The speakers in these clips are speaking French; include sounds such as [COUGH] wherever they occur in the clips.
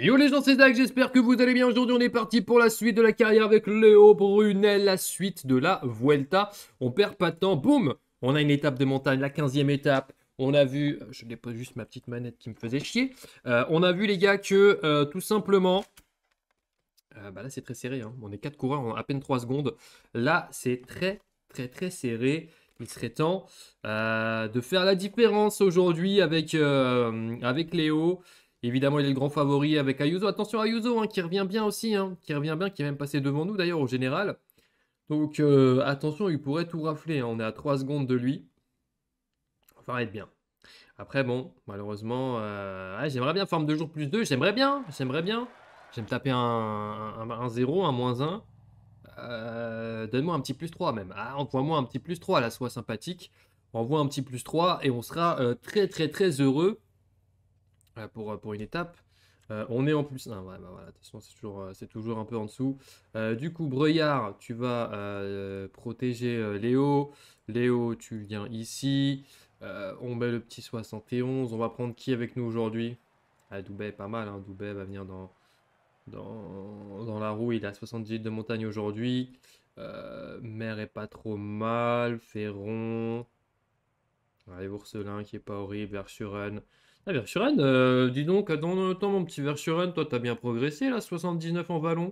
Yo les gens, c'est Zach, j'espère que vous allez bien. Aujourd'hui, on est parti pour la suite de la carrière avec Léo Brunel, la suite de la Vuelta. On perd pas de temps, boum On a une étape de montagne, la 15e étape. On a vu, je dépose juste ma petite manette qui me faisait chier. Euh, on a vu les gars que euh, tout simplement, euh, bah là c'est très serré, hein. on est 4 coureurs en à peine 3 secondes. Là c'est très très très serré. Il serait temps de faire la différence aujourd'hui avec, avec Léo. Évidemment, il est le grand favori avec Ayuso. Attention Ayuso, hein, qui revient bien aussi, hein, qui revient bien, qui est même passé devant nous d'ailleurs au général. Donc euh, attention, il pourrait tout rafler. Hein. On est à 3 secondes de lui. Enfin, être bien. Après, bon, malheureusement, euh, j'aimerais bien forme de jour plus 2. J'aimerais bien, j'aimerais bien. J'aime taper un, un, un, 0, un moins 1. Euh, donne-moi un petit plus 3 même. Ah, envoie-moi un petit plus 3, là, soit sympathique. Envoie un petit plus 3 et on sera très, très, très heureux euh, euh, pour, une étape. Euh, on est en plus. bah, voilà, attention, c'est toujours, c'est toujours un peu en dessous. du coup, Breillard tu vas protéger Léo. Léo, tu viens ici. on met le petit 71. On va prendre qui avec nous aujourd'hui ah, Doubet, pas mal. Hein. Doubet va venir dans, dans, dans la roue. Il a 70 de montagne aujourd'hui. Mer est pas trop mal. Ferron. Allez, Ourselin qui est pas horrible. Versuren ah, euh, dis donc, dans le temps, mon petit Versuren. toi, t'as bien progressé, là, 79 en vallon.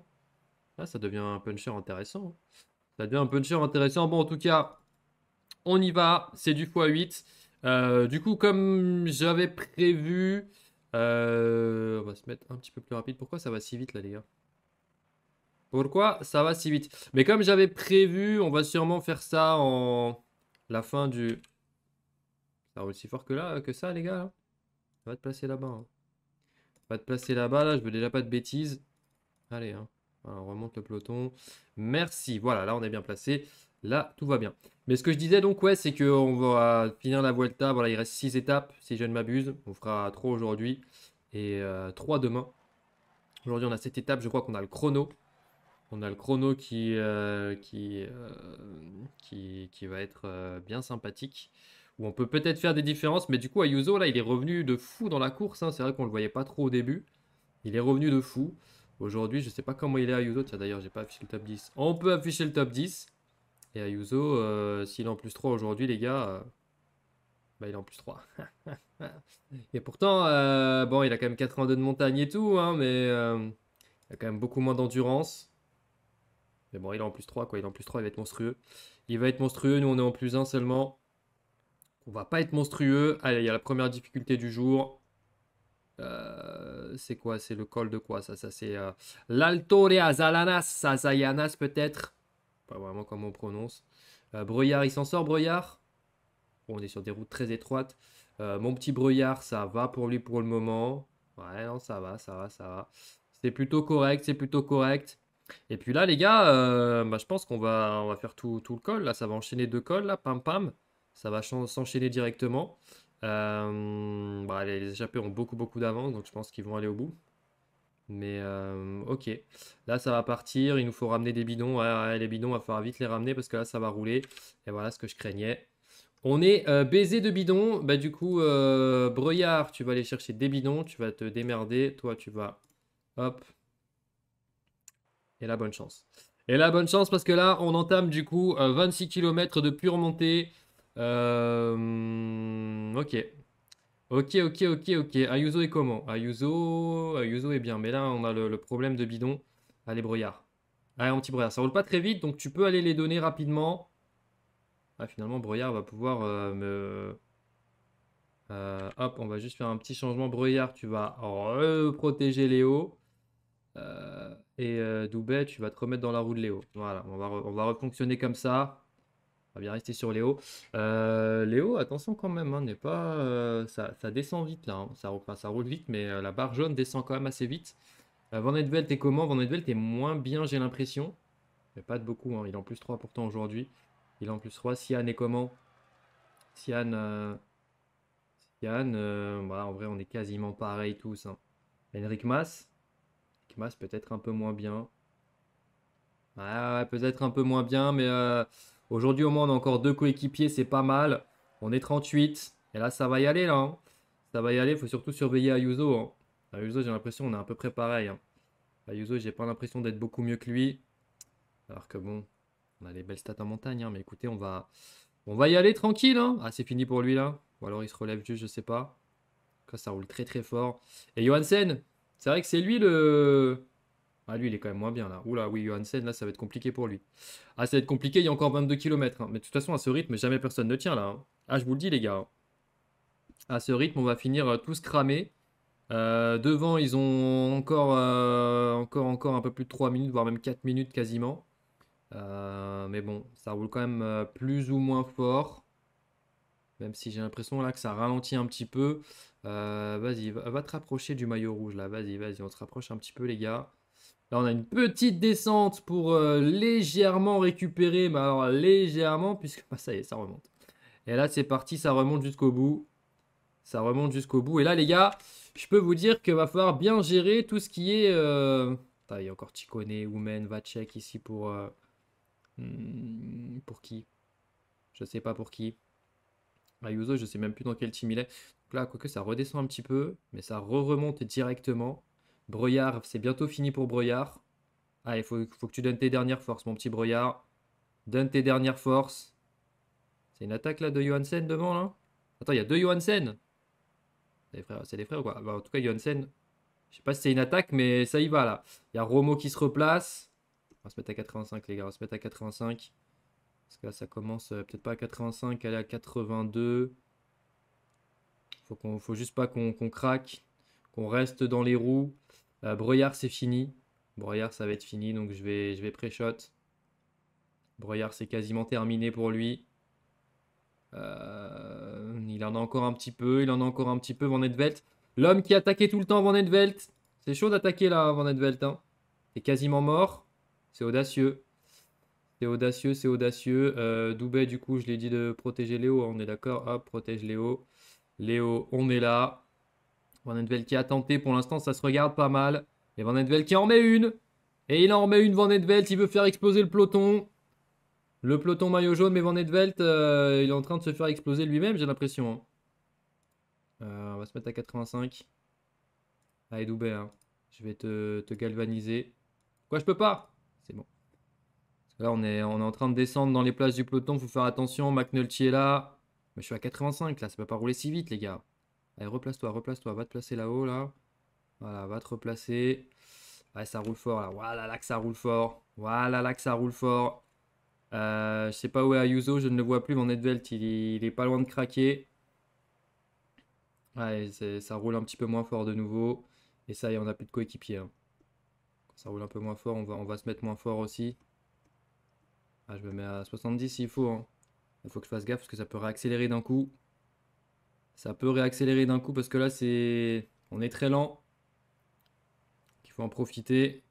Là ah, ça devient un puncher intéressant. Ça devient un puncher intéressant. Bon, en tout cas, on y va. C'est du x8. Euh, du coup, comme j'avais prévu, euh, on va se mettre un petit peu plus rapide. Pourquoi ça va si vite, là, les gars Pourquoi ça va si vite Mais comme j'avais prévu, on va sûrement faire ça en la fin du... Ça aussi fort que là, que ça, les gars. Va te placer là-bas. Hein. Va te placer là-bas, là, je veux déjà pas de bêtises. Allez, hein. on remonte le peloton. Merci. Voilà, là, on est bien placé. Là, tout va bien. Mais ce que je disais donc, ouais, c'est qu'on va finir la Vuelta. Voilà, il reste 6 étapes, si je ne m'abuse. On fera 3 aujourd'hui et 3 euh, demain. Aujourd'hui, on a cette étape. Je crois qu'on a le chrono. On a le chrono qui, euh, qui, euh, qui, qui, va être bien sympathique. Ou on peut peut-être faire des différences. Mais du coup, Ayuso, là, il est revenu de fou dans la course. Hein. C'est vrai qu'on ne le voyait pas trop au début. Il est revenu de fou. Aujourd'hui, je ne sais pas comment il est Ayuso. Tiens, d'ailleurs, j'ai pas affiché le top 10. On peut afficher le top 10. Et Ayuso, euh, s'il est en plus 3 aujourd'hui, les gars, euh, bah, il est en plus 3. [LAUGHS] et pourtant, euh, bon, il a quand même 82 de montagne et tout, hein, mais il a quand même beaucoup moins d'endurance. Mais bon, il est en plus 3, quoi. Il est en plus 3, il va être monstrueux. Il va être monstrueux, nous on est en plus 1 seulement. On va pas être monstrueux. Allez, il y a la première difficulté du jour. Euh, c'est quoi C'est le col de quoi ça Ça c'est l'alto euh, l'Altore Azalanas, Azayanas peut-être. Pas vraiment comment on prononce. Euh, Breuillard, il s'en sort Breuillard. on est sur des routes très étroites. Euh, mon petit Breuillard, ça va pour lui pour le moment. Ouais, non, ça va, ça va, ça va. C'est plutôt correct, c'est plutôt correct. Et puis là, les gars, bah, je pense qu'on va, on va faire tout, tout, le col. Là, ça va enchaîner deux cols, là, pam pam ça va s'enchaîner directement. Euh, bah, les, échappés ont beaucoup beaucoup d'avance, donc je pense qu'ils vont aller au bout. Mais euh, ok, là ça va partir, il nous faut ramener des bidons. les bidons, il va falloir vite les ramener parce que là ça va rouler. Et voilà ce que je craignais. On est baiser euh, baisé de bidons. Bah, du coup, Breuillard, tu vas aller chercher des bidons, tu vas te démerder. Toi, tu vas. Hop. Et la bonne chance. Et la bonne chance parce que là, on entame du coup 26 km de pure montée. Euh, ok. Ok, ok, ok, ok. Ayuso est comment Ayuso... Ayuso est bien. Mais là, on a le, problème de bidon. Allez, Brouillard Allez, anti-Broyard. Ça roule pas très vite, donc tu peux aller les donner rapidement. Ah, finalement, Brouillard va pouvoir euh, me... Euh, hop, on va juste faire un petit changement. Brouillard tu vas protéger Léo. et Doubet, tu vas te remettre dans la roue de Léo. Voilà, on va, on va refonctionner comme ça va bien rester sur Léo. Euh, Léo, attention quand même, hein, n'est pas, euh, ça, descend vite là, hein. ça, ça roule vite, mais euh, la barre jaune descend quand même assez vite. Van Velde, est comment Van Velde, t'es moins bien, j'ai l'impression. Mais pas de beaucoup, hein, il en plus 3 pourtant aujourd'hui. Il en plus 3. Sian est comment Sian, Sian en vrai, on est quasiment pareil tous. Hein. Enric Mas Henrik Mas peut-être un peu moins bien. Ah, peut-être un peu moins bien, mais Aujourd'hui, au moins, on a encore deux coéquipiers, c'est pas mal. On est 38. Et là, ça va y aller, là. Hein. Ça va y aller. Il faut surtout surveiller Ayuso. Hein. Ayuso, j'ai l'impression, on est à peu près pareil. Hein. Ayuso, j'ai pas l'impression d'être beaucoup mieux que lui. Alors que bon, on a les belles stats en montagne. Hein, mais écoutez, on va, on va y aller tranquille. Ah, c'est fini pour lui, là. Ou alors il se relève juste, je sais pas. ça roule très très fort. Et Johansen, c'est vrai que c'est lui le ah, lui, il est quand même moins bien là. Oula, oui, Johansen, là, ça va être compliqué pour lui. Ah, ça va être compliqué, il y a encore 22 km. Hein. Mais de toute façon, à ce rythme, jamais personne ne tient là. Hein. Ah, je vous le dis, les gars. Hein. À ce rythme, on va finir euh, tous cramés. Euh, devant, ils ont encore, euh, encore, encore un peu plus de 3 minutes, voire même 4 minutes quasiment. mais bon, ça roule quand même plus ou moins fort. Même si j'ai l'impression là que ça ralentit un petit peu. vas-y, va, te rapprocher du maillot rouge là. Vas-y, vas-y, on se rapproche un petit peu les gars. Là, on a une petite descente pour euh, légèrement récupérer, mais alors légèrement, puisque [LAUGHS] ça y est, ça remonte. Et là, c'est parti, ça remonte jusqu'au bout. Ça remonte jusqu'au bout. Et là, les gars, je peux vous dire qu'il va falloir bien gérer tout ce qui est... Euh... il y a encore Chikone, Women, Vacek ici pour... Euh, hmm, pour qui Je sais pas pour qui. Ayuso, je sais même plus dans quel team il est. Donc là, quoique ça redescend un petit peu, mais ça re-remonte directement. Breuillard, c'est bientôt fini pour Breuillard. Allez, ah, il faut, que tu donnes tes dernières forces, mon petit Breuillard. Donne tes dernières forces. C'est une attaque là de Johansen devant là Attends, il y a deux Johansen C'est des frères ou quoi bah, En tout cas, Johansen, je sais pas si c'est une attaque, mais ça y va là. Il y a Romo qui se replace. On va se mettre à 85, les gars. On va se mettre à 85. Parce que là, ça commence euh, peut-être pas à 85, elle à 82. Faut, qu'on, faut juste pas qu'on craque. On reste dans les roues. Euh, bah, Breuillard, c'est fini. Breuillard, ça va être fini, donc je vais, je vais pré-shot. Breuillard, c'est quasiment terminé pour lui. Euh, il en a encore un petit peu, il en a encore un petit peu, Van Edvelt. L'homme qui attaquait tout le temps Van Edvelt. C'est chaud d'attaquer là, Van Edvelt. Hein. est quasiment mort. C'est audacieux. C'est audacieux, c'est audacieux. Euh, Doubet, du coup, je l'ai dit de protéger Léo. Hein, on est d'accord Hop, protège Léo. Léo, on est là. Van Edvel qui a tenté, pour l'instant ça se regarde pas mal. Et Van Edvel qui en met une. Et il en remet une Van Edvelt, il veut faire exploser le peloton. Le peloton maillot jaune, mais Van Edvelt, euh, il est en train de se faire exploser lui-même, j'ai l'impression. Hein. Euh, on va se mettre à 85. Allez, ah, Doubert, hein. je vais te, te, galvaniser. Quoi, je peux pas C'est bon. là, on est, on est en train de descendre dans les places du peloton, faut faire attention, McNulty est là. Mais je suis à 85, là, ça peut pas rouler si vite, les gars. Allez, eh, replace-toi, replace-toi. Va te placer là-haut, là. Voilà, va te replacer. Ouais, ça roule fort, là. Voilà, là que ça roule fort. Voilà, là que ça roule fort. Euh, je sais pas où est Ayuso, je ne le vois plus. Mon Edvelt, il, est pas loin de craquer. Ouais, ça roule un petit peu moins fort de nouveau. Et ça y est, on a plus de coéquipier. Hein. Ça roule un peu moins fort, on va, on va se mettre moins fort aussi. Ah, je me mets à 70 s'il faut. Hein. Il faut que je fasse gaffe parce que ça peut réaccélérer d'un coup. Ça peut réaccélérer d'un coup parce que là, c'est on est très lent. Il faut en profiter.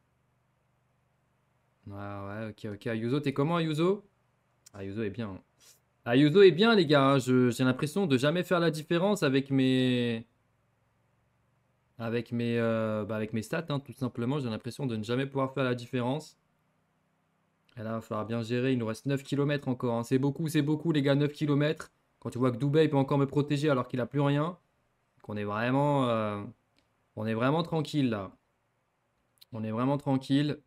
Ah ouais, ok, ok. Ayuso, t'es comment Ayuso Ayuso est bien. Hein. Ayuso est bien, les gars. Hein. J'ai l'impression de jamais faire la différence avec mes. Avec mes, euh, bah, avec mes stats, hein, tout simplement. J'ai l'impression de ne jamais pouvoir faire la différence. Et là, il va falloir bien gérer. Il nous reste 9 km encore. C'est beaucoup, c'est beaucoup, les gars. 9 km. Quand tu vois que il peut encore me protéger alors qu'il n'a plus rien, qu'on est vraiment, euh, on est vraiment tranquille là. On est vraiment tranquille.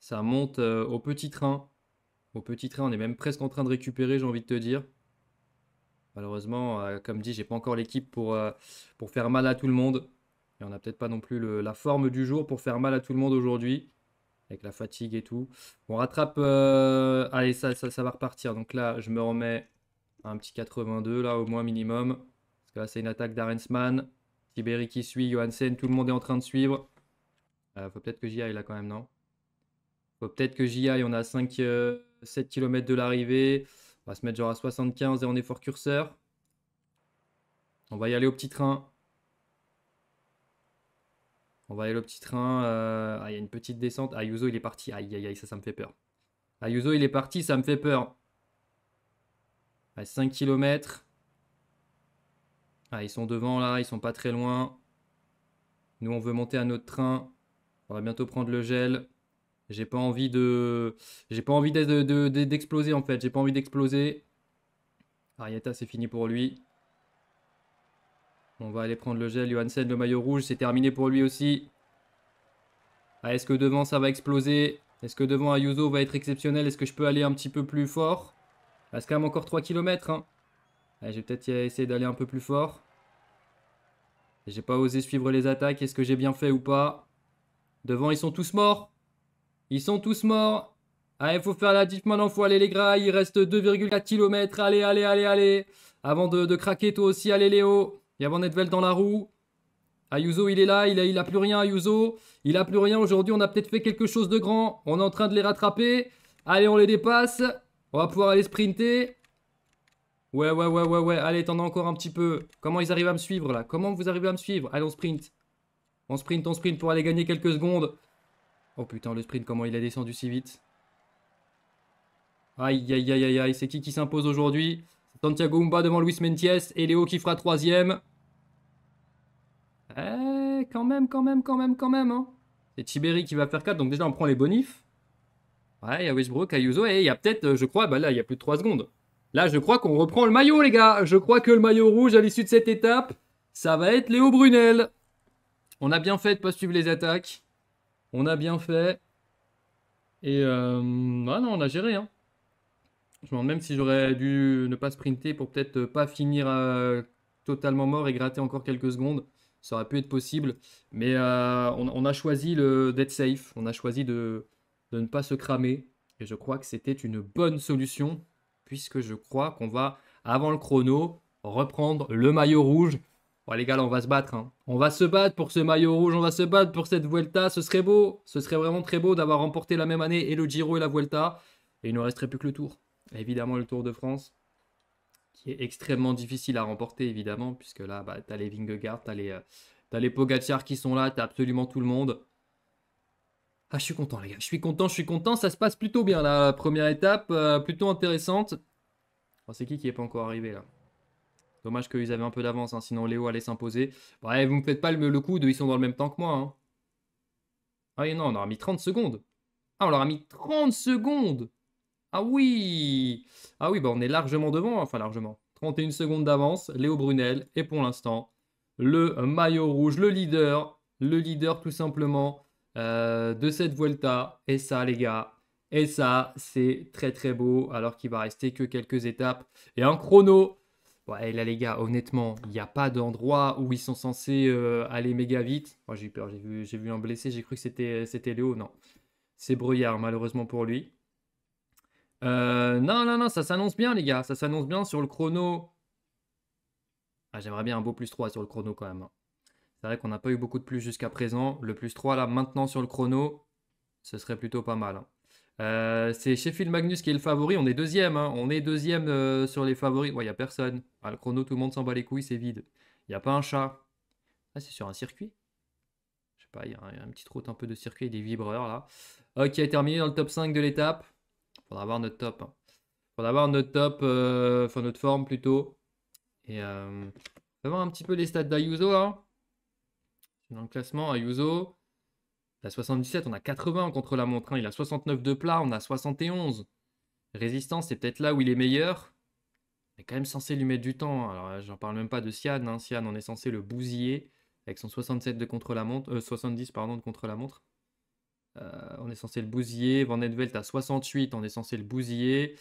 Ça monte euh, au petit train. Au petit train, on est même presque en train de récupérer, j'ai envie de te dire. Malheureusement, euh, comme dit, j'ai pas encore l'équipe pour, pour faire mal à tout le monde. Et on n'a peut-être pas non plus la forme du jour pour faire mal à tout le monde aujourd'hui avec la fatigue et tout. On rattrape. Allez, ça, va repartir. Donc là, je me remets un petit 82 là au moins minimum. Parce que là c'est une attaque d'Arensman. Tiberi qui suit, Johansen, tout le monde est en train de suivre. Euh, faut peut-être que j'y aille là quand même, non Faut peut-être que j'y aille, on a 5, 7 km de l'arrivée. On va se mettre genre à 75 et on est fort curseur. On va y aller au petit train. On va y aller au petit train. Euh, ah, il y a une petite descente. Ayuso, il est parti. Aïe, aïe, aïe, ça, ça me fait peur. Ayuso, il est parti, ça me fait peur. 5 km. Ah, ils sont devant là, ils sont pas très loin. Nous, on veut monter à notre train. On va bientôt prendre le gel. J'ai pas envie de. J'ai pas envie d'exploser en fait. J'ai pas envie d'exploser. Arietta, c'est fini pour lui. On va aller prendre le gel. Johansen, le maillot rouge, c'est terminé pour lui aussi. Ah, Est-ce que devant ça va exploser Est-ce que devant Ayuso va être exceptionnel Est-ce que je peux aller un petit peu plus fort reste quand même encore 3 km. Hein. je vais peut-être essayer d'aller un peu plus fort. J'ai pas osé suivre les attaques. Est-ce que j'ai bien fait ou pas Devant, ils sont tous morts. Ils sont tous morts. Allez, faut faire la diff maintenant. Faut aller les gras. Il reste 2,4 km. Allez, allez, allez, allez. Avant de, craquer, toi aussi. Allez, Léo. Il y a Van dans la roue. Ayuso, il est là, il a, il a plus rien, Ayuso. Il a plus rien. Aujourd'hui, on a peut-être fait quelque chose de grand. On est en train de les rattraper. Allez, on les dépasse. On va pouvoir aller sprinter. Ouais, ouais, ouais, ouais, ouais. Allez, t'en encore un petit peu. Comment ils arrivent à me suivre, là Comment vous arrivez à me suivre Allez, on sprint. On sprint, on sprint pour aller gagner quelques secondes. Oh putain, le sprint, comment il a descendu si vite. Aïe, aïe, aïe, aïe, aïe. C'est qui qui s'impose aujourd'hui Santiago Umba devant Luis Mentiès. Et Léo qui fera troisième. Eh, quand même, quand même, quand même, quand même. Hein. C'est Tiberi qui va faire 4. Donc déjà, on prend les bonifs. Ouais, il y a Westbrook, Ayuso, et il y a peut-être, euh, je crois, bah là, il y a plus de 3 secondes. Là, je crois qu'on reprend le maillot, les gars. Je crois que le maillot rouge à l'issue de cette étape, ça va être Léo Brunel. On a bien fait de pas suivre les attaques. On a bien fait. Et ah non, on a géré. Hein. Je me demande même si j'aurais dû ne pas sprinter pour peut-être euh, pas finir totalement mort et gratter encore quelques secondes. Ça aurait pu être possible. Mais on, on, a choisi d'être safe. On a choisi de, de ne pas se cramer. Et je crois que c'était une bonne solution, puisque je crois qu'on va, avant le chrono, reprendre le maillot rouge. Bon, les gars, on va se battre. Hein. On va se battre pour ce maillot rouge, on va se battre pour cette Vuelta. Ce serait beau, ce serait vraiment très beau d'avoir remporté la même année et le Giro et la Vuelta. Et il ne resterait plus que le Tour. Évidemment, le Tour de France, qui est extrêmement difficile à remporter, évidemment, puisque là, bah, as les Vingegaard, t'as les, euh, as les Pogacar qui sont là, tu as absolument tout le monde. Ah, je suis content, les gars. Je suis content, je suis content. Ça se passe plutôt bien, la première étape. Euh, plutôt intéressante. Oh, c'est qui qui n'est pas encore arrivé, là Dommage qu'ils avaient un peu d'avance, hein, sinon Léo allait s'imposer. bref vous me faites pas le, coup de ils sont dans le même temps que moi. Hein. Ah non, on aura mis 30 secondes. Ah, on leur a mis 30 secondes Ah oui Ah oui, bah on est largement devant, hein. enfin largement. 31 secondes d'avance, Léo Brunel Et pour l'instant le maillot rouge, le leader, le leader tout simplement euh, de cette Vuelta. Et ça, les gars, et ça, c'est très très beau, alors qu'il va rester que quelques étapes. Et un chrono Ouais, là les gars, honnêtement, il n'y a pas d'endroit où ils sont censés euh, aller méga vite. Moi oh, j'ai peur, j'ai vu, j'ai vu un blessé, j'ai cru que c'était, euh, c'était Léo. Non, c'est Brouillard malheureusement pour lui. non, non, non, ça s'annonce bien les gars, ça s'annonce bien sur le chrono. Ah, j'aimerais bien un beau plus 3 sur le chrono quand même. Hein. C'est vrai qu'on n'a pas eu beaucoup de plus jusqu'à présent. Le plus 3 là maintenant sur le chrono, ce serait plutôt pas mal. Hein. Euh, c'est Sheffield Magnus qui est le favori. On est deuxième. Hein. On est deuxième euh, sur les favoris. Il n'y a personne. le chrono, tout le monde s'en bat les couilles, c'est vide. Il n'y a pas un chat. Ah, c'est sur un circuit Je sais pas, il y, a un petit route un peu de circuit des vibreurs là. OK, a terminé dans le top 5 de l'étape. Il Faudra avoir notre top. Il hein. Faudra avoir notre top, euh, enfin notre forme plutôt. Et euh, on va voir un petit peu les stats d'Ayuso là. Dans le classement, Ayuso, a 77, on a 80 contre la montre. Hein. Il a 69 de plat, on a 71. Résistance, c'est peut-être là où il est meilleur. Il est quand même censé lui mettre du temps. Hein. Alors, j'en parle même pas de Sian. Hein. Sian, on est censé le bousiller avec son 67 de contre la montre, 70 euh, pardon, de contre la montre. Euh, on est censé le bousiller. Van Edvelt à 68, on est censé le bousiller.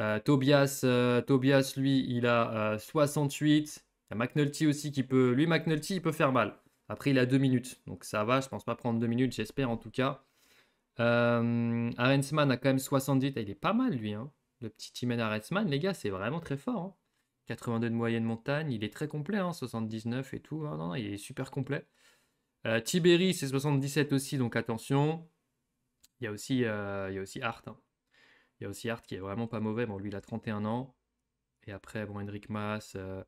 Euh, Tobias, Tobias, lui, il a 68. Il y a McNulty aussi qui peut. Lui, McNulty, il peut faire mal. Après, il a deux minutes. Donc ça va, je pense pas prendre deux minutes, j'espère en tout cas. Euh, Arensman a quand même 70. Il est pas mal lui. Hein. Le petit Timen Arensman, les gars, c'est vraiment très fort. 82 hein. de moyenne montagne. Il est très complet, 79 hein, et tout. Non, non, il est super complet. Euh, Tiberi, c'est 77 aussi, donc attention. Il y a aussi, euh, il y a aussi Hart. Il y a aussi Hart qui est vraiment pas mauvais. Bon, lui, il a 31 ans. Et après, bon, Henrik Mas. Euh,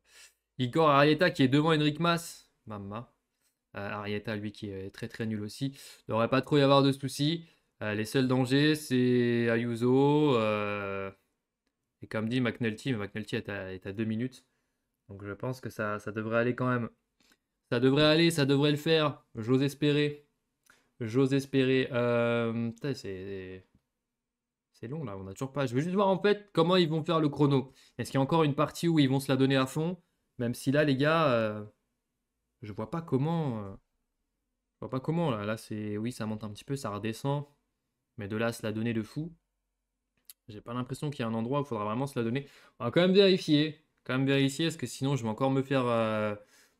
Igor Arieta qui est devant Henrik Mas. Mamma. Euh, Arietta, lui, qui est très très nul aussi. Il devrait pas trop y avoir de soucis. Euh, les seuls dangers, c'est Ayuso. Euh, et comme dit McNulty, mais McNulty est à, 2 deux minutes. Donc je pense que ça, ça, devrait aller quand même. Ça devrait aller, ça devrait le faire. J'ose espérer. J'ose espérer. c'est long là, on n'a toujours pas. Je veux juste voir en fait comment ils vont faire le chrono. Est-ce qu'il y a encore une partie où ils vont se la donner à fond Même si là, les gars, je vois pas comment. je vois pas comment là. Là, c'est oui, ça monte un petit peu, ça redescend, mais de là cela se la donner de fou. J'ai pas l'impression qu'il y a un endroit où il faudra vraiment se la donner. On va quand même vérifier, quand même vérifier, parce que sinon, je vais encore me faire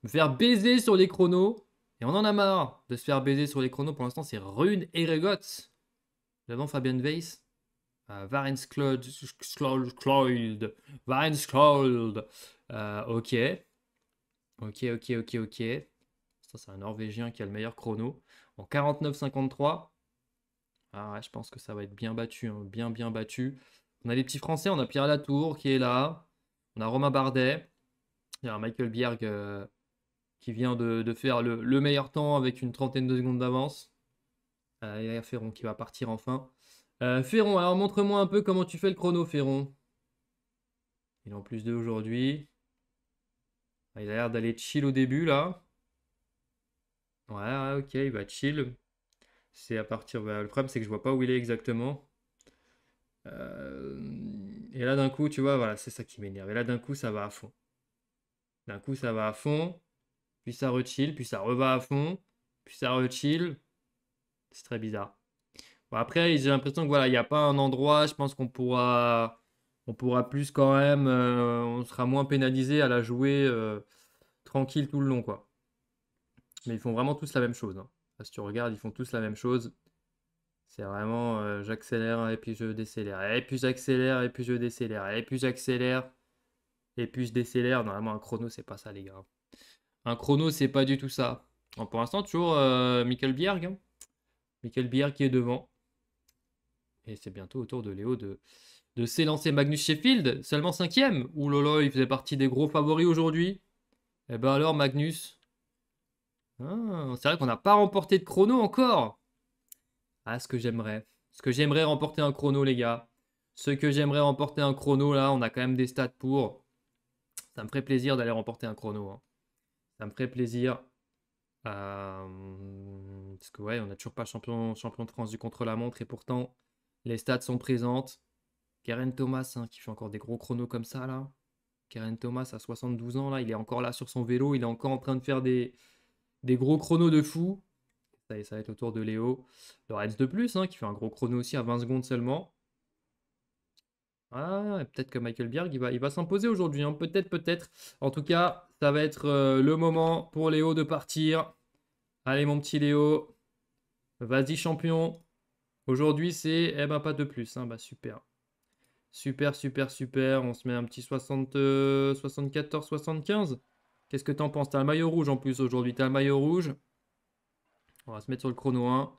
me faire baiser sur les chronos. Et on en a marre de se faire baiser sur les chronos. Pour l'instant, c'est Rune et Regot devant Fabian Weiss. Varenskloyd. Varens Cloud, Varens ok. Ok, ok, ok, ok. Ça, c'est un Norvégien qui a le meilleur chrono. En 49-53. Ah ouais, je pense que ça va être bien battu, hein, bien, bien battu. On a les petits Français, on a Pierre Latour qui est là. On a Romain Bardet. Il y a Michael Bierg euh, qui vient de, faire le, meilleur temps avec une trentaine de secondes d'avance. Euh, il y a Ferron qui va partir enfin. Euh, Ferron, alors montre-moi un peu comment tu fais le chrono, Ferron. Il est en plus deux aujourd'hui. Ah, il a l'air d'aller chill au début là. Ouais, ok, il bah, va chill. C'est à partir. Bah, le problème, c'est que je vois pas où il est exactement. Euh, et là, d'un coup, tu vois, voilà, c'est ça qui m'énerve. Et là, d'un coup, ça va à fond. D'un coup, ça va à fond. Puis ça re-chill, Puis ça reva à fond. Puis ça re-chill. C'est très bizarre. Bon, après, j'ai l'impression que voilà, il n'y a pas un endroit, je pense qu'on pourra on pourra plus quand même, euh, on sera moins pénalisé à la jouer euh, tranquille tout le long, quoi. Mais ils font vraiment tous la même chose. si hein. tu regardes, ils font tous la même chose. C'est vraiment euh, j'accélère et puis je décélère, et puis j'accélère et puis je décélère, et puis j'accélère et puis je décélère. Normalement, un chrono, c'est pas ça, les gars. Un chrono, c'est pas du tout ça. pour l'instant, toujours Michael Bierg. Hein. Michael Bierg qui est devant. Et c'est bientôt au tour de Léo de, de s'élancer Magnus Sheffield, seulement cinquième. Ouh il faisait partie des gros favoris aujourd'hui. Et eh ben alors, Magnus. Ah, c'est vrai qu'on n'a pas remporté de chrono encore. Ah, ce que j'aimerais. Ce que j'aimerais remporter un chrono, les gars. Ce que j'aimerais remporter un chrono, là, on a quand même des stats pour. Ça me ferait plaisir d'aller remporter un chrono. Hein. Ça me ferait plaisir. Euh, parce que ouais, on n'a toujours pas champion, champion de France du contre-la-montre et pourtant, les stats sont présentes. Karen Thomas hein, qui fait encore des gros chronos comme ça là. Karen Thomas à 72 ans là, il est encore là sur son vélo, il est encore en train de faire des, des gros chronos de fou. Ça, ça va être autour de Léo. Lorenz de plus hein, qui fait un gros chrono aussi à 20 secondes seulement. Ah, peut-être que Michael Bierg, il va, il va s'imposer aujourd'hui. Hein. Peut-être, peut-être. En tout cas, ça va être euh, le moment pour Léo de partir. Allez, mon petit Léo. Vas-y, champion. Aujourd'hui, c'est eh ben, pas de plus. Hein. Bah, super. Super, super, super. On se met un petit 60, 74, 75. Qu'est-ce que t'en penses T'as un maillot rouge en plus aujourd'hui. T'as un maillot rouge. On va se mettre sur le chrono 1.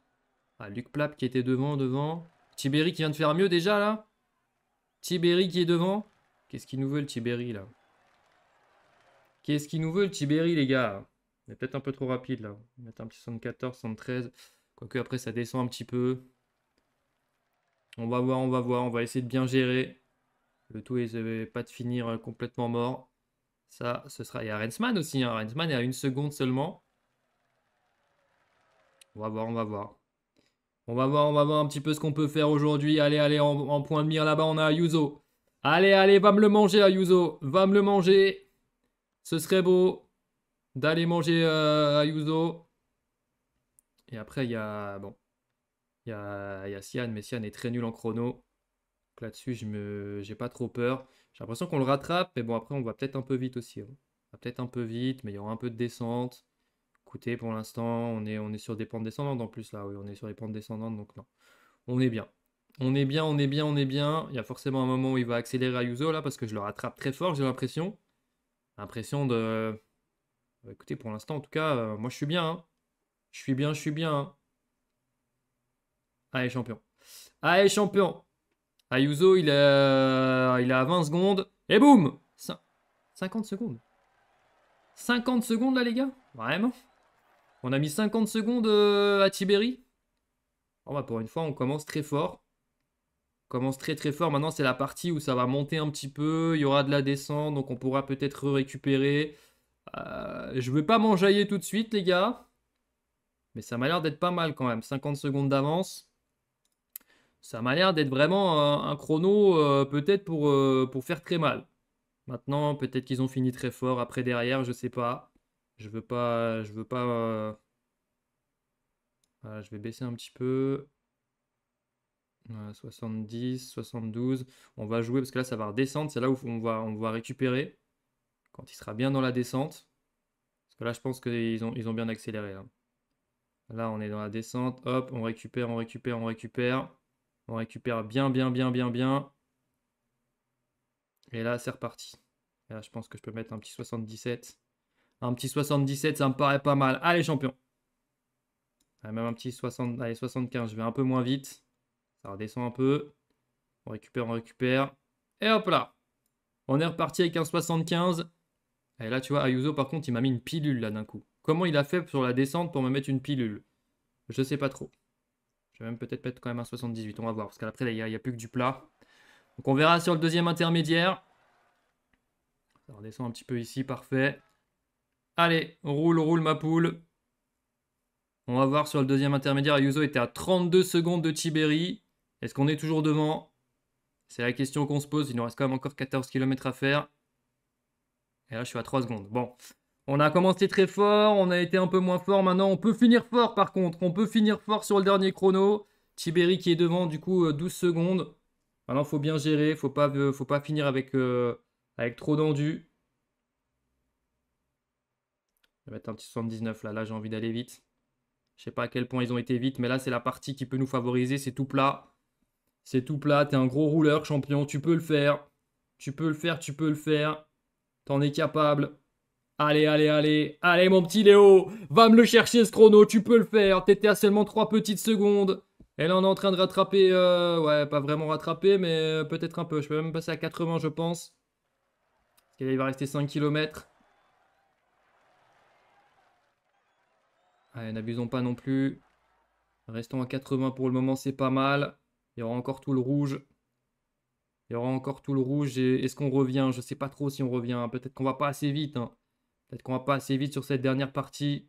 Ah, Luc Plap qui était devant, devant. Tibéry qui vient de faire mieux déjà là. Tibéry qui est devant. Qu'est-ce qu'il nous veut le Tibéry là Qu'est-ce qu'il nous veut le Tibéry, les gars On est peut-être un peu trop rapide là. On va mettre un petit 74, 73. Quoique après ça descend un petit peu. On va voir, on va voir, on va essayer de bien gérer. Le tout est euh, pas de finir euh, complètement mort. Ça, ce sera. Il y aussi. Hein. Rensman est à une seconde seulement. On va voir, on va voir. On va voir, on va voir un petit peu ce qu'on peut faire aujourd'hui. Allez, allez, en, point de mire là-bas, on a Ayuso. Allez, allez, va me le manger, Ayuso. Va me le manger. Ce serait beau d'aller manger euh, Ayuso. Et après, il y a. Bon. Il y a, Sian, mais Sian est très nul en chrono. Là-dessus, je me, j'ai pas trop peur. J'ai l'impression qu'on le rattrape, mais bon, après, on va peut-être un peu vite aussi. Hein. On peut-être un peu vite, mais il y aura un peu de descente. Écoutez, pour l'instant, on est, on est sur des pentes descendantes en plus, là. Oui, on est sur des pentes descendantes, donc non. On est bien. On est bien, on est bien, on est bien. Il y a forcément un moment où il va accélérer à Yuzo, là, parce que je le rattrape très fort, j'ai l'impression. L'impression de. Bah, écoutez, pour l'instant, en tout cas, euh, moi, hein. je suis bien. Je suis bien, je suis bien. Allez, champion. Allez, champion. Ayuso, il a, euh, il a 20 secondes. Et boum 50 secondes. 50 secondes, là, les gars Vraiment On a mis 50 secondes euh, à Tiberi bah, pour une fois, on commence très fort. On commence très, très fort. Maintenant, c'est la partie où ça va monter un petit peu. Il y aura de la descente, donc on pourra peut-être récupérer. Euh, je ne veux pas m'enjailler tout de suite, les gars. Mais ça m'a l'air d'être pas mal quand même. 50 secondes d'avance ça m'a l'air d'être vraiment un, chrono euh, peut-être pour, euh, pour faire très mal. Maintenant, peut-être qu'ils ont fini très fort. Après, derrière, je ne sais pas. Je veux pas. Je veux pas. Euh, je vais baisser un petit peu. 70, 72. On va jouer parce que là, ça va redescendre. C'est là où on va, on va récupérer. Quand il sera bien dans la descente. Parce que là, je pense qu'ils ont, ils ont bien accéléré. Là. Hein. là, on est dans la descente. Hop, on récupère, on récupère, on récupère. On récupère bien, bien, bien, bien, bien. Et là, c'est reparti. là, je pense que je peux mettre un petit 77. Un petit 77, ça me paraît pas mal. Allez, champion. Ah, même un petit 60, allez, 75. Je vais un peu moins vite. Ça redescend un peu. On récupère, on récupère. Et hop là. On est reparti avec un 75. Et là, tu vois, Ayuso, par contre, il m'a mis une pilule là d'un coup. Comment il a fait sur la descente pour me mettre une pilule Je sais pas trop. Je vais même peut-être mettre quand même un 78. On va voir. Parce qu'après, il n'y a, plus que du plat. Donc on verra sur le deuxième intermédiaire. Ça redescend un petit peu ici. Parfait. Allez, roule, roule ma poule. On va voir sur le deuxième intermédiaire. Ayuso était à 32 secondes de Tiberi. Est-ce qu'on est toujours devant C'est la question qu'on se pose. Il nous reste quand même encore 14 km à faire. Et là, je suis à 3 secondes. Bon. On a commencé très fort, on a été un peu moins fort. Maintenant, on peut finir fort par contre. On peut finir fort sur le dernier chrono. Tibéri qui est devant, du coup, 12 euh, secondes. Maintenant, faut bien gérer. Faut pas, euh, faut pas finir avec, euh, avec trop d'endu. Je vais mettre un petit 79 là. Là, j'ai envie d'aller vite. Je sais pas à quel point ils ont été vite, mais là, c'est la partie qui peut nous favoriser. C'est tout plat. C'est tout plat. T'es un gros rouleur, champion. Tu peux le faire. Tu peux le faire, tu peux le faire. T'en es capable. Allez, allez, allez. Allez, mon petit Léo. Va me le chercher, ce chrono. Tu peux le faire. T'étais à seulement 3 petites secondes. Et là, on est en train de rattraper. Euh, ouais, pas vraiment rattraper, mais euh, peut-être un peu. Je peux même passer à 80, je pense. Parce va rester 5 km. Allez, n'abusons pas non plus. Restons à 80 pour le moment, c'est pas mal. Il y aura encore tout le rouge. Il y aura encore tout le rouge. Et est-ce qu'on revient Je sais pas trop si on revient. Hein. Peut-être qu'on va pas assez vite. Hein. Peut-être qu'on va pas assez vite sur cette dernière partie.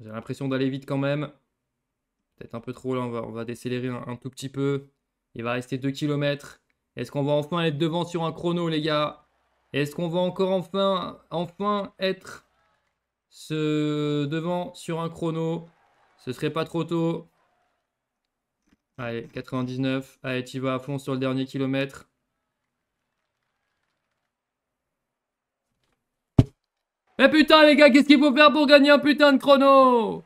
J'ai l'impression d'aller vite quand même. Peut-être un peu trop là, on va, on va décélérer un, tout petit peu. Il va rester 2 km. Est-ce qu'on va enfin être devant sur un chrono, les gars Est-ce qu'on va encore enfin, enfin être ce... devant sur un chrono Ce serait pas trop tôt. Allez, 99. Allez, tu vas à fond sur le dernier kilomètre. Mais eh putain, les gars, qu'est-ce qu'il faut faire pour gagner un putain de chrono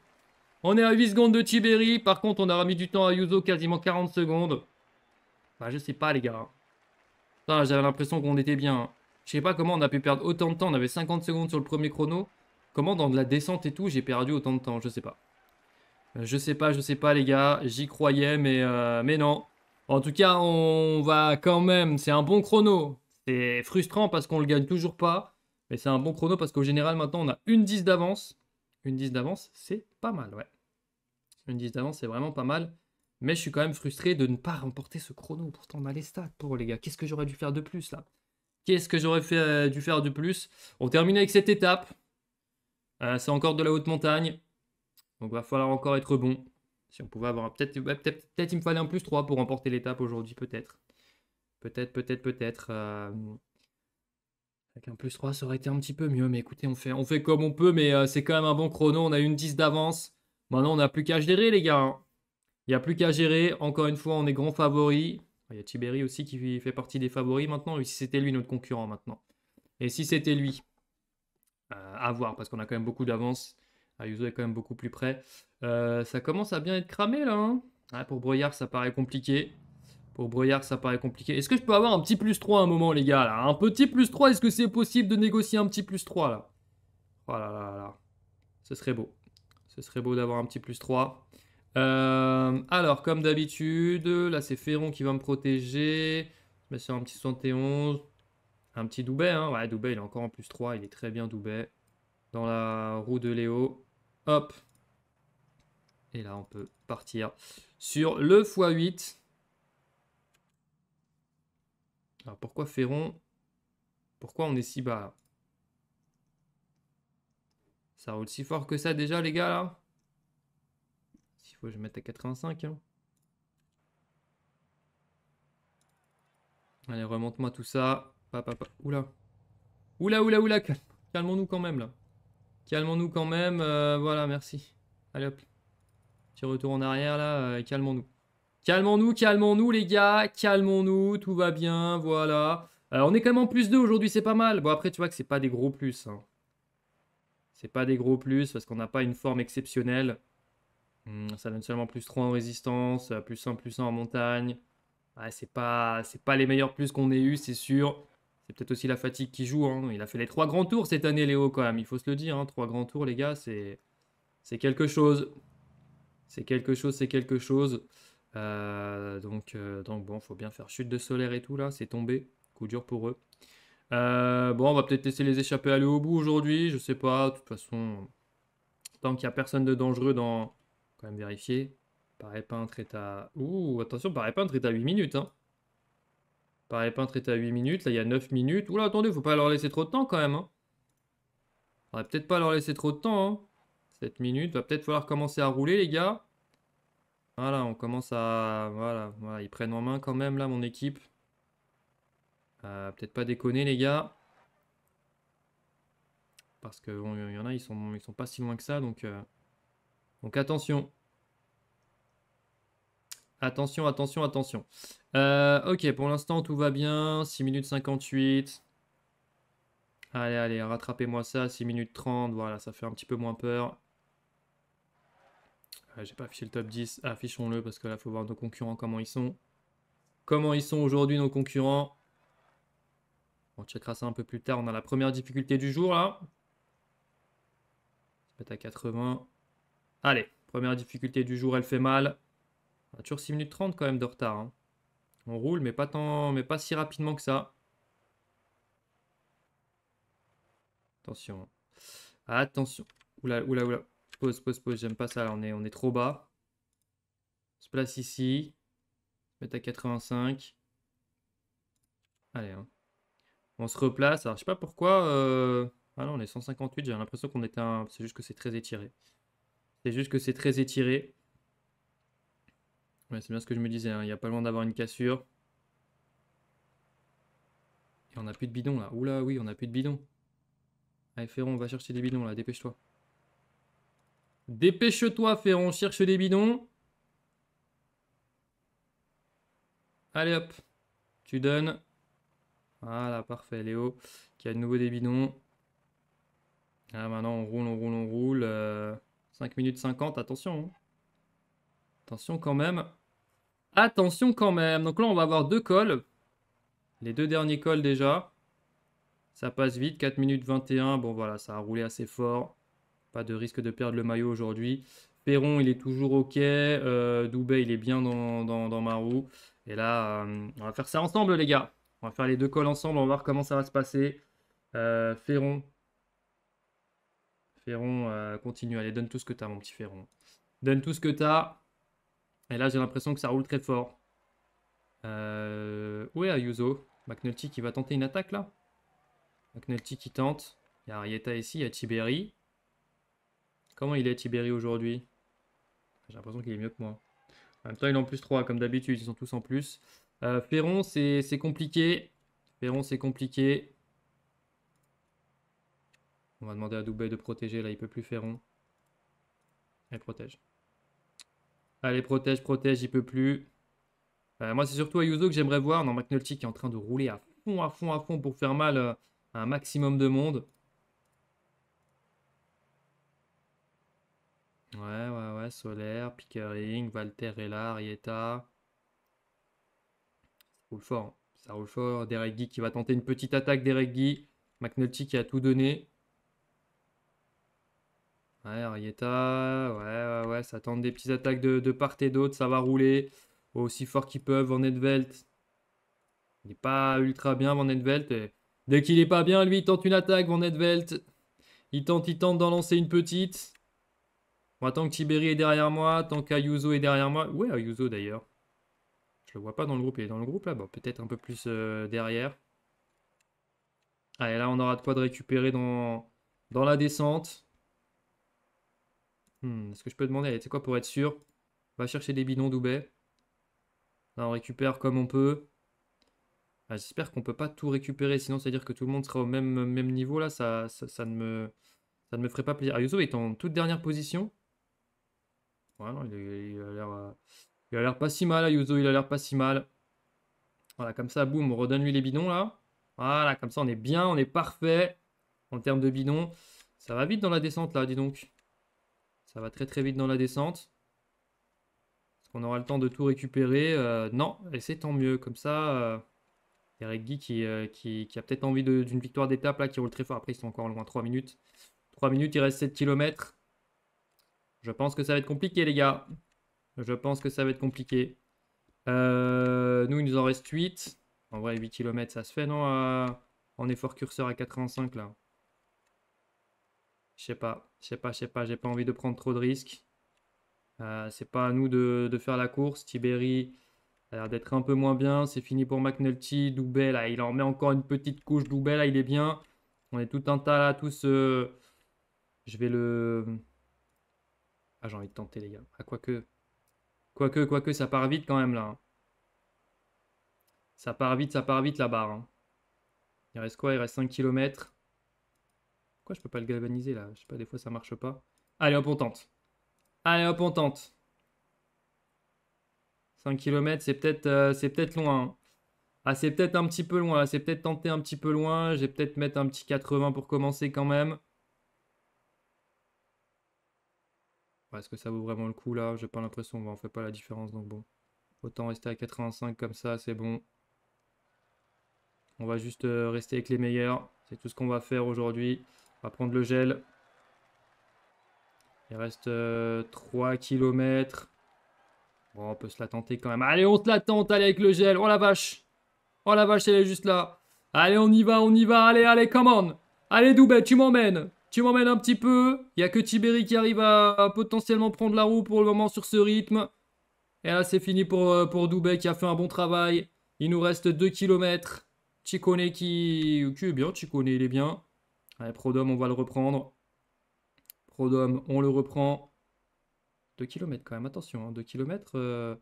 On est à 8 secondes de Tiberi. Par contre, on a remis du temps à Yuzo, quasiment 40 secondes. Bah, je sais pas, les gars. J'avais l'impression qu'on était bien. Hein. Je sais pas comment on a pu perdre autant de temps. On avait 50 secondes sur le premier chrono. Comment, dans de la descente et tout, j'ai perdu autant de temps Je sais pas. Euh, je sais pas, je sais pas, les gars. J'y croyais, mais, euh, mais non. En tout cas, on va quand même. C'est un bon chrono. C'est frustrant parce qu'on le gagne toujours pas. Mais c'est un bon chrono parce qu'au général, maintenant, on a une 10 d'avance. Une 10 d'avance, c'est pas mal, ouais. Une 10 d'avance, c'est vraiment pas mal. Mais je suis quand même frustré de ne pas remporter ce chrono. Pourtant, on a les stats pour les gars. Qu'est-ce que j'aurais dû faire de plus, là Qu'est-ce que j'aurais euh, dû faire de plus On termine avec cette étape. Euh, c'est encore de la haute montagne. Donc, va falloir encore être bon. Si on pouvait avoir peut-être, peut peut-être, il me fallait un plus 3 pour remporter l'étape aujourd'hui, peut-être. Peut-être, peut-être, peut-être. Euh, avec un plus 3, ça aurait été un petit peu mieux. Mais écoutez, on fait, on fait comme on peut. Mais euh, c'est quand même un bon chrono. On a une 10 d'avance. Maintenant, on n'a plus qu'à gérer, les gars. Hein. Il n'y a plus qu'à gérer. Encore une fois, on est grand favori. Il y a Tibéri aussi qui fait partie des favoris maintenant. Et si c'était lui, notre concurrent maintenant. Et si c'était lui, euh, à voir, parce qu'on a quand même beaucoup d'avance. Ayuso est quand même beaucoup plus près. Euh, ça commence à bien être cramé là. Hein. Ah, pour Broyard, ça paraît compliqué. Pour Brouillard, ça paraît compliqué. Est-ce que je peux avoir un petit plus 3 à un moment, les gars hein Un petit plus 3, est-ce que c'est possible de négocier un petit plus 3 là Oh là là Ce serait beau. Ce serait beau d'avoir un petit plus 3. Euh, alors, comme d'habitude, là c'est Ferron qui va me protéger. Je me sur un petit 71. Un petit Doubet, hein. Ouais, Doubet, il est encore en plus 3. Il est très bien, Doubet. Dans la roue de Léo. Hop. Et là, on peut partir sur le x8. Alors pourquoi Ferron Pourquoi on est si bas Ça roule si fort que ça déjà les gars là S'il faut que je mette à 85. Hein. Allez remonte-moi tout ça. Papa, Oula. Oula oula oula. Calmons-nous quand même là. Calmons-nous quand même. Euh, voilà merci. Allez hop. Petit retour en arrière là. Euh, et Calmons-nous. Calmons-nous, calmons-nous les gars, calmons-nous, tout va bien, voilà. Alors euh, on est quand même en plus 2 aujourd'hui, c'est pas mal. Bon après tu vois que c'est pas des gros plus. Hein. C'est pas des gros plus parce qu'on n'a pas une forme exceptionnelle. Hmm, ça donne seulement plus 3 en résistance, euh, plus 1, plus 1 en montagne. c'est pas, pas les meilleurs plus qu'on ait eu, c'est sûr. C'est peut-être aussi la fatigue qui joue. Hein. Il a fait les trois grands tours cette année, Léo, quand même. Il faut se le dire. 3 hein. Trois grands tours, les gars, c'est quelque chose. C'est quelque chose, c'est quelque chose. Euh, donc, euh, donc bon, faut bien faire chute de solaire et tout là, c'est tombé. Coup dur pour eux. Euh, bon, on va peut-être laisser les échappés aller au bout aujourd'hui, je sais pas. De toute façon, tant qu'il n'y a personne de dangereux dans. Quand même vérifier. Pareil peintre est à. Ouh, attention, pareil peintre est à 8 minutes. Hein. Pareil peintre est à 8 minutes, là il y a 9 minutes. Oula, attendez, faut pas leur laisser trop de temps quand même. On hein. va peut-être pas leur laisser trop de temps. Hein. 7 minutes, va peut-être falloir commencer à rouler les gars. Voilà, on commence à... Voilà, voilà, ils prennent en main quand même, là, mon équipe. Euh, peut-être pas déconner, les gars. Parce que bon, y en a, ils sont, ils sont pas si loin que ça, donc... Euh, donc attention. Attention, attention, attention. Euh, ok, pour l'instant, tout va bien. 6 minutes 58. Allez, allez, rattrapez-moi ça. 6 minutes 30, voilà, ça fait un petit peu moins peur. Ah, j'ai pas affiché le top 10, ah, affichons-le parce que là, il faut voir nos concurrents, comment ils sont. Comment ils sont aujourd'hui, nos concurrents. On checkera ça un peu plus tard. On a la première difficulté du jour, là. On se à 80. Allez, première difficulté du jour, elle fait mal. On a toujours 6 minutes 30 quand même de retard. Hein. On roule, mais pas, tant, mais pas si rapidement que ça. Attention. Attention. Oula, oula, oula pose pose, pose. J'aime pas ça. Là, on est, on est trop bas. On se place ici. On à 85. Allez. Hein. On se replace. Alors, je sais pas pourquoi. Euh, ah non, on est 158. J'ai l'impression qu'on est un. C'est juste que c'est très étiré. C'est juste que c'est très étiré. c'est bien ce que je me disais. Hein. Il n'y a pas loin d'avoir une cassure. Et on n'a plus de bidon là. Oula, oui, on n'a plus de bidon. Allez, Ferron, on va chercher des bidons là. Dépêche-toi. Dépêche-toi, Ferron, cherche des bidons. Allez hop, tu donnes. Voilà, parfait, Léo, qui a de nouveau des bidons. Ah, maintenant, on roule, on roule, on roule. 5 euh, minutes 50, attention. Hein. Attention quand même. Attention quand même. Donc là, on va avoir deux cols. Les deux derniers cols déjà. Ça passe vite, 4 minutes 21. Bon, voilà, ça a roulé assez fort. Pas de risque de perdre le maillot aujourd'hui. Perron, il est toujours OK. Euh, Doubet, il est bien dans, dans, ma roue. Et là, euh, on va faire ça ensemble, les gars. On va faire les deux cols ensemble. On va voir comment ça va se passer. Euh, Ferron. Ferron, euh, continue. Allez, donne tout ce que t'as, mon petit Ferron. Donne tout ce que t'as. Et là, j'ai l'impression que ça roule très fort. Où est Ayuso McNulty qui va tenter une attaque, là McNulty qui tente. Il y a Arieta ici, il y a Tiberi. Comment il est Tibéri aujourd'hui J'ai l'impression qu'il est mieux que moi. En même temps, il est en plus 3, comme d'habitude, ils sont tous en plus. Euh, Ferron, c'est compliqué. Ferron, c'est compliqué. On va demander à Dubaï de protéger, là, il peut plus Ferron. Elle protège. Allez, protège, protège, il peut plus. Euh, moi, c'est surtout à que j'aimerais voir. Non, McNulty qui est en train de rouler à fond, à fond, à fond pour faire mal euh, à un maximum de monde. Ouais, ouais, ouais. Solaire, Pickering, Walter là, Rieta. Ça roule fort. Hein. Ça roule fort. Derek Guy qui va tenter une petite attaque. Derek Guy. McNulty qui a tout donné. Ouais, Arieta, ouais, ouais, ouais, ça tente des petites attaques de, part et d'autre, ça va rouler aussi fort qu'ils peuvent. Van Edvelt, il n'est pas ultra bien, Van Edvelt. Dès qu'il n'est pas bien, lui, il tente une attaque, Van Edvelt. Il tente, il tente d'en lancer une petite tant que Tiberi est derrière moi, tant qu'Ayuso est derrière moi. Ouais est Ayuso d'ailleurs Je le vois pas dans le groupe. Il est dans le groupe là bas peut-être un peu plus euh, derrière. Allez, là, on aura de quoi de récupérer dans, dans la descente. Hmm, est-ce que je peux demander c'est quoi pour être sûr On va chercher des bidons d'Oubé. on récupère comme on peut. Ah, j'espère qu'on ne peut pas tout récupérer, sinon c'est-à-dire que tout le monde sera au même, même niveau. Là, ça, ça, ne me, ça ne me ferait pas plaisir. Ayuso est en toute dernière position. Euh, il, a l'air. pas si mal, Yuzo. il a l'air pas si mal. Voilà, comme ça, boum, on redonne-lui les bidons là. Voilà, comme ça, on est bien, on est parfait en termes de bidons. Ça va vite dans la descente là, dis donc. Ça va très très vite dans la descente. Est-ce qu'on aura le temps de tout récupérer euh, Non, et c'est tant mieux. Comme ça, euh, Eric Guy qui, euh, qui, qui a peut-être envie d'une victoire d'étape là, qui roule très fort. Après, ils sont encore loin, 3 minutes. 3 minutes, il reste 7 km. Je pense que ça va être compliqué, les gars. Je pense que ça va être compliqué. Euh, nous, il nous en reste 8. En vrai, 8 km, ça se fait, non En effort curseur à 85, là. Je sais pas, je sais pas, je sais pas. J'ai pas envie de prendre trop de risques. Euh, c'est pas à nous de, faire la course. Tiberi a l'air d'être un peu moins bien. C'est fini pour McNulty. Doubet, là, il en met encore une petite couche. Doubet, là, il est bien. On est tout un tas, là, tous... Euh, je vais le... Ah, j'ai envie de tenter, les gars. Ah, quoique. Quoique, quoique, ça part vite quand même, là. Hein. Ça part vite, ça part vite, la barre. Hein. Il reste quoi Il reste 5 km. Pourquoi je peux pas le galvaniser, là Je sais pas, des fois, ça marche pas. Allez, hop, on tente. Allez, hop, on tente. 5 km, c'est peut-être euh, c'est peut loin. Hein. Ah, c'est peut-être un petit peu loin. C'est peut-être tenter un petit peu loin. J'ai peut-être mettre un petit 80 pour commencer quand même. Est-ce que ça vaut vraiment le coup là J'ai pas l'impression, on fait pas la différence, donc bon. Autant rester à 85 comme ça, c'est bon. On va juste euh, rester avec les meilleurs. C'est tout ce qu'on va faire aujourd'hui. On va prendre le gel. Il reste 3 euh, km. Bon, on peut se la tenter quand même. Allez, on se la tente, allez, avec le gel. Oh la vache. Oh la vache, elle est juste là. Allez, on y va, on y va. Allez, allez, come on. Allez, Doubet, tu m'emmènes. Tu m'emmènes un petit peu. Il n'y a que Tibéri qui arrive à, potentiellement prendre la roue pour le moment sur ce rythme. Et là, c'est fini pour, euh, pour Doubet qui a fait un bon travail. Il nous reste 2 km. Chikone qui... qui est bien, Chikone, il est bien. Allez, Prodome, on va le reprendre. Prodome, on le reprend. 2 km quand même, attention. 2 hein, km. Euh,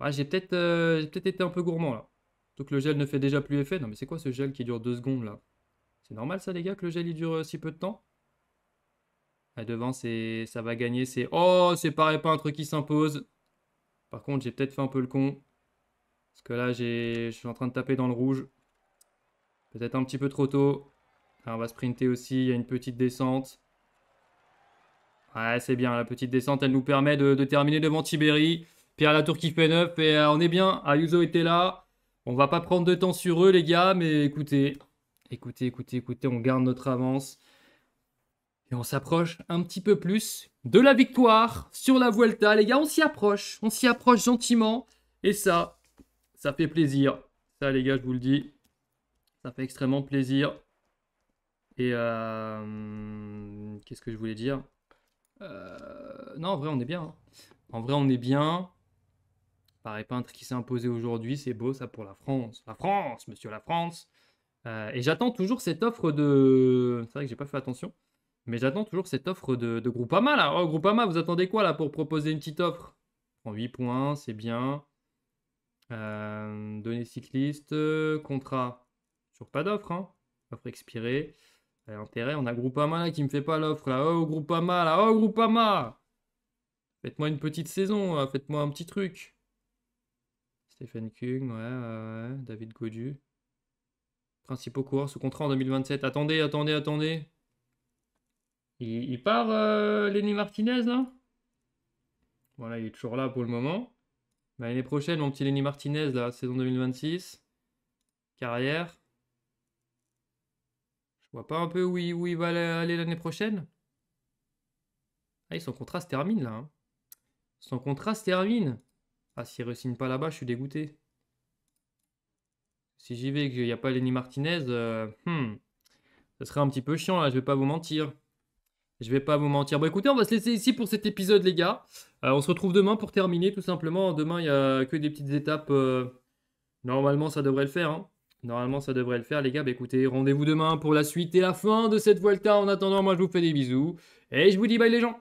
euh, j'ai peut-être été un peu gourmand là. Donc le gel ne fait déjà plus effet. Non mais c'est quoi ce gel qui dure 2 secondes là C'est normal ça les gars que le gel il dure si peu de temps Devant devant, ça va gagner. C'est Oh, c'est pareil, pas un truc qui s'impose. Par contre, j'ai peut-être fait un peu le con. Parce que là, je suis en train de taper dans le rouge. Peut-être un petit peu trop tôt. on va sprinter aussi. Il y a une petite descente. Ouais, c'est bien. La petite descente, elle nous permet de, terminer devant Tiberi. Pierre Latour qui fait 9. Et euh, on est bien. Ayuso était là. On va pas prendre de temps sur eux, les gars. Mais écoutez, écoutez, écoutez, écoutez. On garde notre avance. Et on s'approche un petit peu plus de la victoire sur la Vuelta. Les gars, on s'y approche. On s'y approche gentiment. Et ça, ça fait plaisir. Ça, les gars, je vous le dis. Ça fait extrêmement plaisir. Et euh, qu'est-ce que je voulais dire euh, Non, en vrai, on est bien. Hein. En vrai, on est bien. Pareil peintre qui s'est imposé aujourd'hui. C'est beau, ça, pour la France. La France, monsieur la France. Euh, et j'attends toujours cette offre de. C'est vrai que j'ai pas fait attention. Mais j'attends toujours cette offre de, Groupama là. Oh, Groupama, vous attendez quoi là pour proposer une petite offre En 8 points, c'est bien. Euh, cycliste, euh, contrat. Toujours pas d'offre, hein. Offre expirée. Euh, intérêt, on a Groupama là qui me fait pas l'offre là. Oh, Groupama là. Oh, Groupama Faites-moi une petite saison, euh, faites-moi un petit truc. Stephen King, ouais, ouais, David Godu. Principaux coureurs sous contrat en 2027. Attendez, attendez, attendez. Il, part, euh, Lenny Martinez, là Voilà, il est toujours là pour le moment. Bah, l'année prochaine, mon petit Lenny Martinez, la saison 2026, carrière. Je vois pas un peu où il, va aller l'année prochaine. Ah, son contrat se termine là. Hein. Son contrat se termine. Ah, s'il ne signe pas là-bas, je suis dégoûté. Si j'y vais et qu'il n'y a pas Lenny Martinez, euh, hmm, ce serait un petit peu chiant, là, je vais pas vous mentir. Je vais pas vous mentir. Bon, écoutez, on va se laisser ici pour cet épisode, les gars. Euh, on se retrouve demain pour terminer, tout simplement. Demain, il n'y a que des petites étapes. Euh, normalement, ça devrait le faire. Hein. Normalement, ça devrait le faire, les gars. Bah, écoutez, rendez-vous demain pour la suite et la fin de cette volta. En attendant, moi, je vous fais des bisous. Et je vous dis bye, les gens.